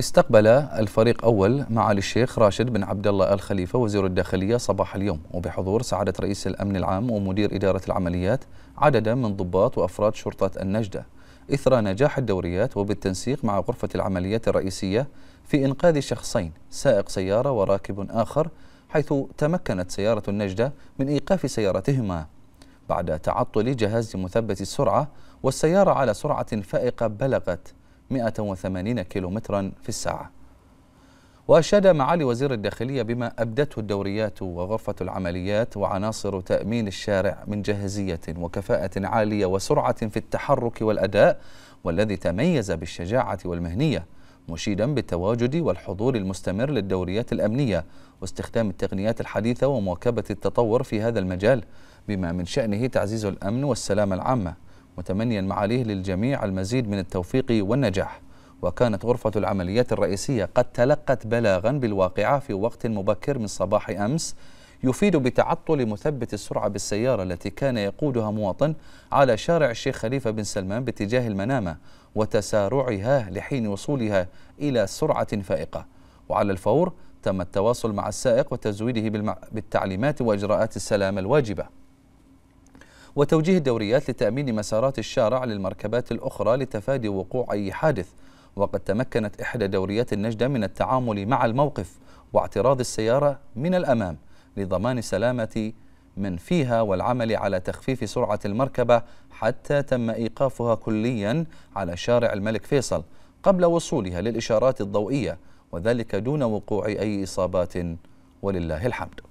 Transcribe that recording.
استقبل الفريق أول معالي الشيخ راشد بن عبد الله الخليفة وزير الداخلية صباح اليوم وبحضور سعادة رئيس الأمن العام ومدير إدارة العمليات عددا من ضباط وأفراد شرطة النجدة إثر نجاح الدوريات وبالتنسيق مع غرفة العمليات الرئيسية في إنقاذ شخصين سائق سيارة وراكب آخر حيث تمكنت سيارة النجدة من إيقاف سيارتهما بعد تعطل جهاز مثبت السرعة والسيارة على سرعة فائقة بلغت 180 كيلومترا في الساعة وأشاد معالي وزير الداخلية بما أبدته الدوريات وغرفة العمليات وعناصر تأمين الشارع من جاهزية وكفاءة عالية وسرعة في التحرك والأداء والذي تميز بالشجاعة والمهنية مشيدا بالتواجد والحضور المستمر للدوريات الأمنية واستخدام التقنيات الحديثة ومواكبة التطور في هذا المجال بما من شأنه تعزيز الأمن والسلامة العامة متمنيا معاليه للجميع المزيد من التوفيق والنجاح وكانت غرفة العمليات الرئيسية قد تلقت بلاغا بالواقعة في وقت مبكر من صباح أمس يفيد بتعطل مثبت السرعة بالسيارة التي كان يقودها مواطن على شارع الشيخ خليفة بن سلمان باتجاه المنامة وتسارعها لحين وصولها إلى سرعة فائقة وعلى الفور تم التواصل مع السائق وتزويده بالتعليمات وإجراءات السلامة الواجبة وتوجيه الدوريات لتأمين مسارات الشارع للمركبات الأخرى لتفادي وقوع أي حادث وقد تمكنت إحدى دوريات النجدة من التعامل مع الموقف واعتراض السيارة من الأمام لضمان سلامة من فيها والعمل على تخفيف سرعة المركبة حتى تم إيقافها كليا على شارع الملك فيصل قبل وصولها للإشارات الضوئية وذلك دون وقوع أي إصابات ولله الحمد